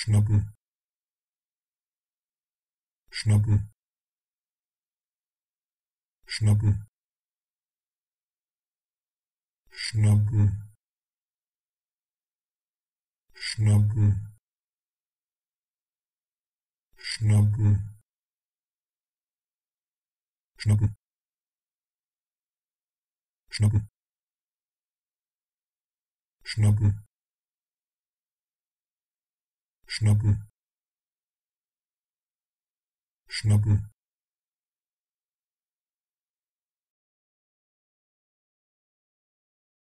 schnappen schnappen schnappen schnappen schnappen schnappen schnappen schnappen schnappen schnappen schnappen